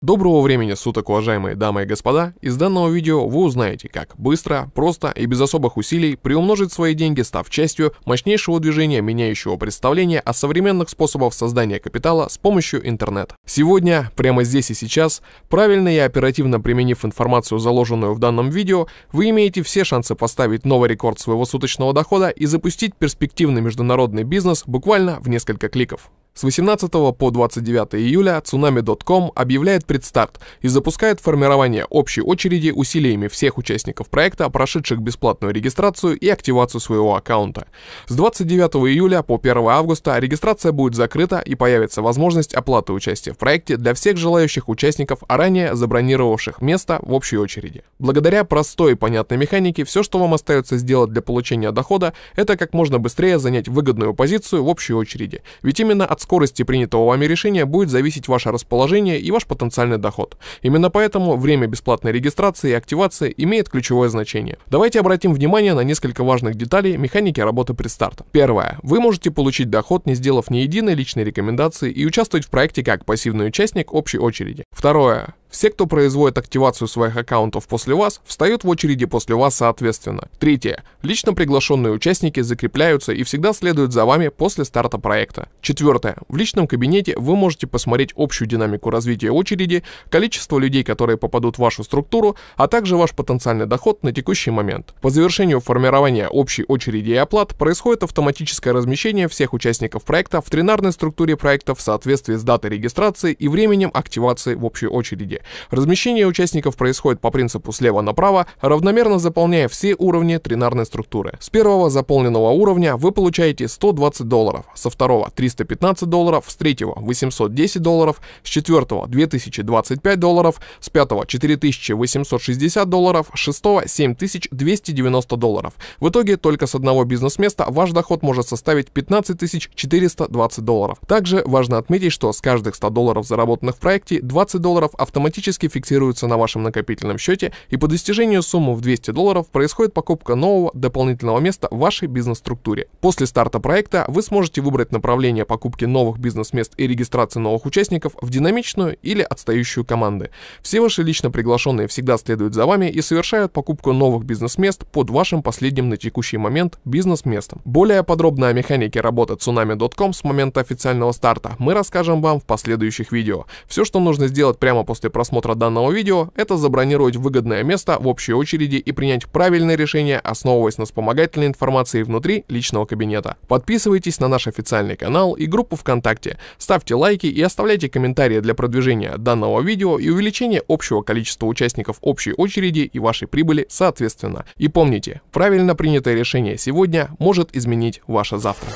Доброго времени суток, уважаемые дамы и господа. Из данного видео вы узнаете, как быстро, просто и без особых усилий приумножить свои деньги, став частью мощнейшего движения, меняющего представление о современных способах создания капитала с помощью интернета. Сегодня, прямо здесь и сейчас, правильно и оперативно применив информацию, заложенную в данном видео, вы имеете все шансы поставить новый рекорд своего суточного дохода и запустить перспективный международный бизнес буквально в несколько кликов. С 18 по 29 июля Tsunami.com объявляет предстарт и запускает формирование общей очереди усилиями всех участников проекта, прошедших бесплатную регистрацию и активацию своего аккаунта. С 29 июля по 1 августа регистрация будет закрыта и появится возможность оплаты участия в проекте для всех желающих участников, а ранее забронировавших место в общей очереди. Благодаря простой и понятной механике, все, что вам остается сделать для получения дохода, это как можно быстрее занять выгодную позицию в общей очереди, ведь именно от скорости принятого вами решения будет зависеть ваше расположение и ваш потенциальный доход. Именно поэтому время бесплатной регистрации и активации имеет ключевое значение. Давайте обратим внимание на несколько важных деталей механики работы предстарта. Первое. Вы можете получить доход, не сделав ни единой личной рекомендации и участвовать в проекте как пассивный участник общей очереди. Второе. Все, кто производит активацию своих аккаунтов после вас, встают в очереди после вас соответственно. Третье. Лично приглашенные участники закрепляются и всегда следуют за вами после старта проекта. Четвертое. В личном кабинете вы можете посмотреть общую динамику развития очереди, количество людей, которые попадут в вашу структуру, а также ваш потенциальный доход на текущий момент. По завершению формирования общей очереди и оплат происходит автоматическое размещение всех участников проекта в тринарной структуре проекта в соответствии с датой регистрации и временем активации в общей очереди площади. Размещение участников происходит по принципу слева направо, равномерно заполняя все уровни тринарной структуры. С первого заполненного уровня вы получаете 120 долларов, со второго 315 долларов, с третьего 810 долларов, с четвертого 2025 долларов, с пятого 4860 долларов, с шестого 7290 долларов. В итоге только с одного бизнес-места ваш доход может составить 15420 долларов. Также важно отметить, что с каждых 100 долларов, заработанных в проекте, 20 долларов автоматически автоматически фиксируются на вашем накопительном счете, и по достижению суммы в 200 долларов происходит покупка нового дополнительного места в вашей бизнес-структуре. После старта проекта вы сможете выбрать направление покупки новых бизнес-мест и регистрации новых участников в динамичную или отстающую команды. Все ваши лично приглашенные всегда следуют за вами и совершают покупку новых бизнес-мест под вашим последним на текущий момент бизнес-местом. Более подробно о механике работы Tsunami.com с момента официального старта мы расскажем вам в последующих видео. Все, что нужно сделать прямо после просмотра данного видео — это забронировать выгодное место в общей очереди и принять правильное решение, основываясь на вспомогательной информации внутри личного кабинета. Подписывайтесь на наш официальный канал и группу ВКонтакте, ставьте лайки и оставляйте комментарии для продвижения данного видео и увеличения общего количества участников общей очереди и вашей прибыли соответственно. И помните, правильно принятое решение сегодня может изменить ваше завтра.